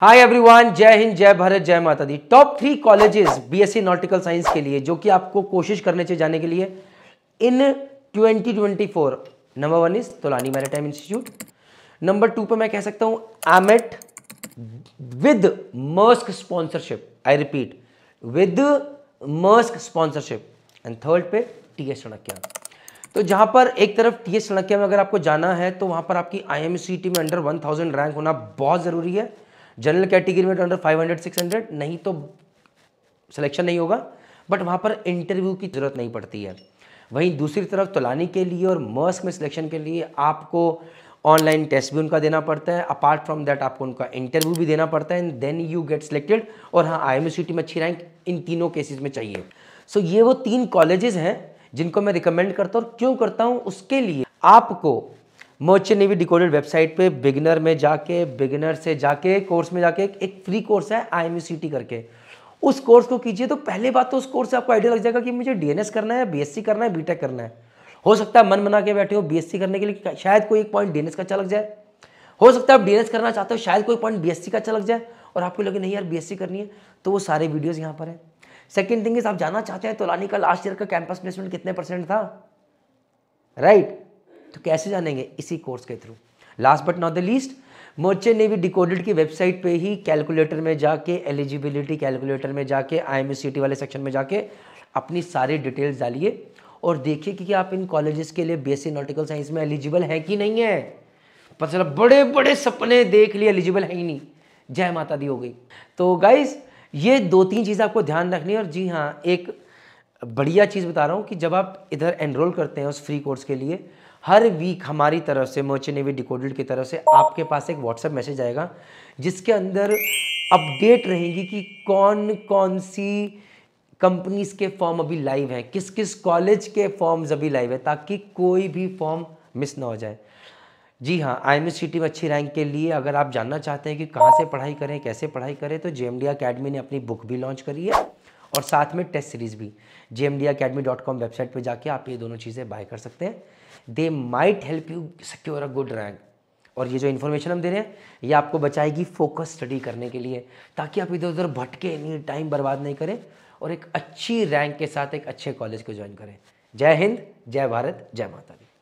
Hi everyone जय हिंद जय भारत जय माता दी top three colleges BSc nautical science के लिए जो कि आपको कोशिश करने चाहिए जाने के लिए इन 2024 number one is Tolani maritime institute number two पे मैं कह सकता हूं AMET with Maersk sponsorship I repeat with Maersk sponsorship and third पे टी एस तो जहां पर एक तरफ टी एस में अगर आपको जाना है तो वहां पर आपकी आई में अंडर वन रैंक होना बहुत ज़रूरी है जनरल कैटेगरी में under five hundred six hundred नहीं तो सिलेक्शन नहीं होगा बट वहाँ पर इंटरव्यू की ज़रूरत नहीं पड़ती है वहीं दूसरी तरफ तोलानी के लिए और मर्स में सिलेक्शन के लिए आपको ऑनलाइन टेस्ट भी उनका देना पड़ता है अपार्ट फ्रॉम दैट आपको उनका इंटरव्यू भी देना पड़ता है and then you get selected और हाँ आई एम सी टी में अच्छी रैंक इन तीनों केसेज में चाहिए सो so, ये वो तीन कॉलेजेस हैं जिनको मैं रिकमेंड करता हूँ और क्यों करता हूँ उसके लिए आपको मोर्चे नेवी डिकोडेड वेबसाइट पे बिगनर में जाके बिगनर से जाके कोर्स में जाके एक फ्री कोर्स है आई करके उस कोर्स को कीजिए तो पहले बात तो उस कोर्स से आपको आइडिया लग जाएगा कि मुझे डीएनएस करना है बीएससी करना है बीटेक करना है हो सकता है मन बना के बैठे हो बीएससी करने के लिए शायद कोई एक पॉइंट डीएनएस का अच्छा लग जाए हो सकता है आप डीएनएस करना चाहते हो शायद कोई पॉइंट बीएससी का अच्छा लग जाए और आपको लगे नहीं यार बीएससी करनी है तो वो सारे वीडियोज़ यहाँ पर है सेकेंड थिंग इज आप जाना चाहते हैं तो लानी का लास्ट ईयर का कैंपस प्लेसमेंट कितने परसेंट था राइट right? तो कैसे जानेंगे इसी कोर्स के through last but not the least merchant navy decoded की वेबसाइट पे ही कैलकुलेटर में जाके एलिजिबिलिटी कैलकुलेटर में जाके आई वाले सेक्शन में जाके अपनी सारी डिटेल्स डालिए और देखिए कि, आप इन कॉलेजेस के लिए बीएससी नॉटिकल साइंस में एलिजिबल हैं कि नहीं है पता चला बड़े बड़े सपने देख लिए एलिजिबल है ही नहीं जय माता दी हो गई तो गाइज ये दो तीन चीज़ आपको ध्यान रखनी है और जी हाँ एक बढ़िया चीज़ बता रहा हूँ कि जब आप इधर एनरोल करते हैं उस फ्री कोर्स के लिए हर वीक हमारी तरफ से मर्चेंट नेवी डिकोडेड की तरफ से आपके पास एक व्हाट्सएप मैसेज आएगा जिसके अंदर अपडेट रहेगी कि कौन कौन सी कंपनीज के फॉर्म अभी लाइव हैं किस किस कॉलेज के फॉर्म्स अभी लाइव है ताकि कोई भी फॉर्म मिस ना हो जाए जी हाँ आई एम सी में अच्छी रैंक के लिए अगर आप जानना चाहते हैं कि कहाँ से पढ़ाई करें कैसे पढ़ाई करें तो जे एम ने अपनी बुक भी लॉन्च करी है और साथ में टेस्ट सीरीज़ भी जे वेबसाइट पर जाके आप ये दोनों चीज़ें बाय कर सकते हैं they might help you secure a good rank और ये जो इन्फॉर्मेशन हम दे रहे हैं ये आपको बचाएगी फोकस स्टडी करने के लिए ताकि आप इधर उधर भटके नहीं टाइम बर्बाद नहीं करें और एक अच्छी रैंक के साथ एक अच्छे कॉलेज को ज्वाइन करें जय हिंद जय भारत जय माता दी